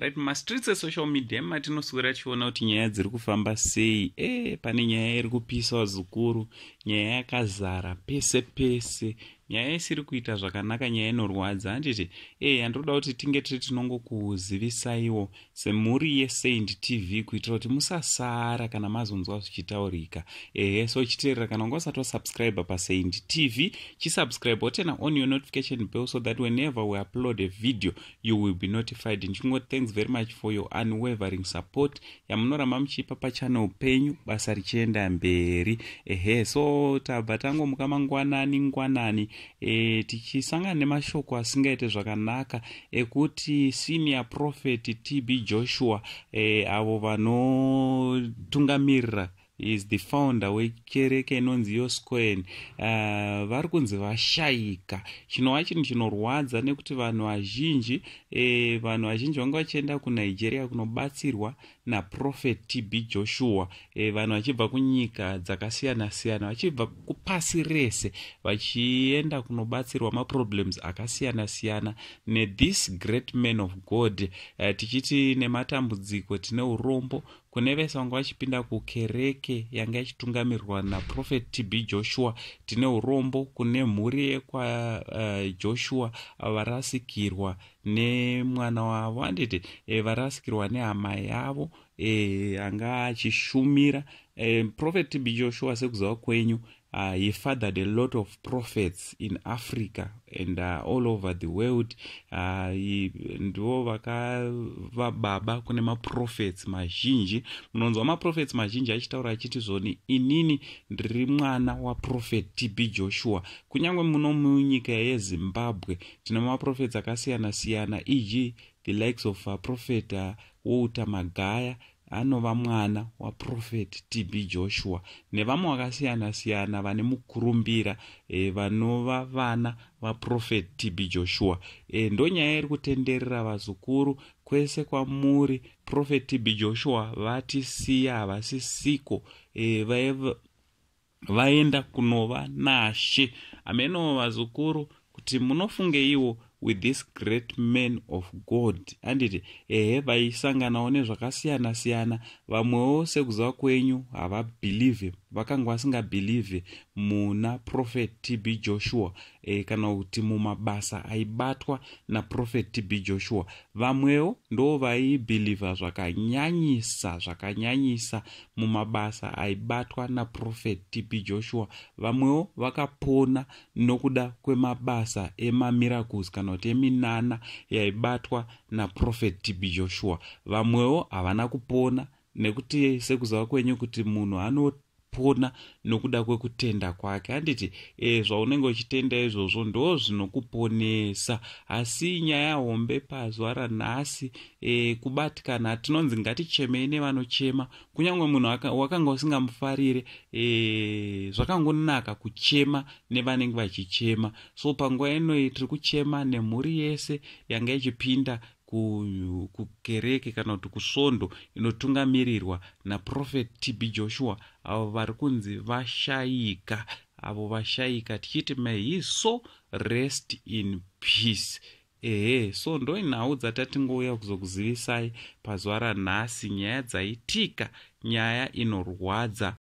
right mastreets esocial media matinoswera tichiona kuti nyaya dziri kufamba sei e pane nyaya iri kupiswa zukuru nyaya yakazara pese pese nyaya isiri kuita zvakanaka nyaya inorwadza handiti ei handiroda kuti tinge tiri tinongokuziviswo semhuri yesaind tv kuitira kuti musasara kana mazonzwa zvichitaurika ehe so chiteerera kana unga usati wasubscribe pasaind tv chisubscribe otena on your notification bell so that whenever we upload a video you will be notified ndichingoti thanks very much for your unwavering support yamunoramba muchipa pachannel penyu basa richienda mberi ehe so tabva tangomuka mangwanani ngwanani, ngwanani e, tichisangana nemashoko asingaite zvakanaka ekuti senior prophet tb joshua e, avo vanotungamirira is the founder wekereke inonzi yoscoen vari uh, kunzi vashayika chinova chinhu chinorwadza nekuti vanhu vazhinji e, vanhu vazhinji vange vachienda kunigeria kunobatsirwa naprofet tb joshua e, vanhu vachibva kunyika dzakasiyana-siyana vachibva kupasi rese vachienda kunobatsirwa maproblems akasiyana-siyana nethis great man of god e, tichiti nematambudziko tine urombo kune vese vanga vachipinda kukereke yanga yachitungamirwa naprofet tb joshua tine urombo kune mhuri yekwajoshua eh, uh, varasikirwa nemwana wavo andite e, eh, varasikirwa nehama yavo e, anga achishumira e, eh, profeti bijoshua sekuzava kwenyu uh, he fathered a lot of prophets in africa and uh, all over the world uh, ndivo vakava baba kune maprofets mazhinji munonzwa maprofets mazhinji achitaura achiti zoni inini ndiri mwana waprofet tb joshua kunyange muno munyika yezimbabwe tine maprofets akasiyana siyana eg the likes of uh, prophet uh, walter magaya anova mwana waprofet tb joshua nevamwe vakasiyana-siyana vane mukurumbira e, vanova vana vaprofet tb joshua e, ndonyaya iri kutenderera vazukuru kwese kwamuri profet tb joshua vatisiya havasisiko e, vaenda kunova nashe amenowo vazukuru kuti munofunge iwo with this great man of god handiti ehe vaisanganawo nezvakasiyana siyana vamwewo sekuziva kwenyu havabhilivhe vakanga vasingabhilivhe muna profet tb joshua e, kana kuti mumabasa aibatwa naprofet tb joshua vamwewo ndo vaibhilivha zvakanyanyisa zvakanyanyisa mumabasa aibatwa naprofet tb joshua vamwewo vakapona nokuda kwemabasa emamiracles kana kuti eminana yaibatwa naprofet tb joshua vamwewo havana kupona nekuti sekuzava kwenyu kuti munhu anoti kupona nokuda kwekutenda kwake handiti e, zvaunenge uchitenda izvozvo ndo zvinokuponesa asi nyaya hombe pazuva ranhasi e, kubatikana hatinonzi ngatichemei nevanochema kunyange munhu wakanga usingamufarire e, zvakangonaka kuchema nevanenge vachichema so panguva inoi tiri kuchema nemhuri yese yanga ichipinda kukereke kana kuti kusvondo inotungamirirwa naprofet tb joshua avo vari kunzi vashayika avo vashayika tichiti maiso rest in peace ehe so ndo nhau dzatatingouya kuzokuzivisai pazuva ranhasi nyaya dzaitika nyaya inorwadza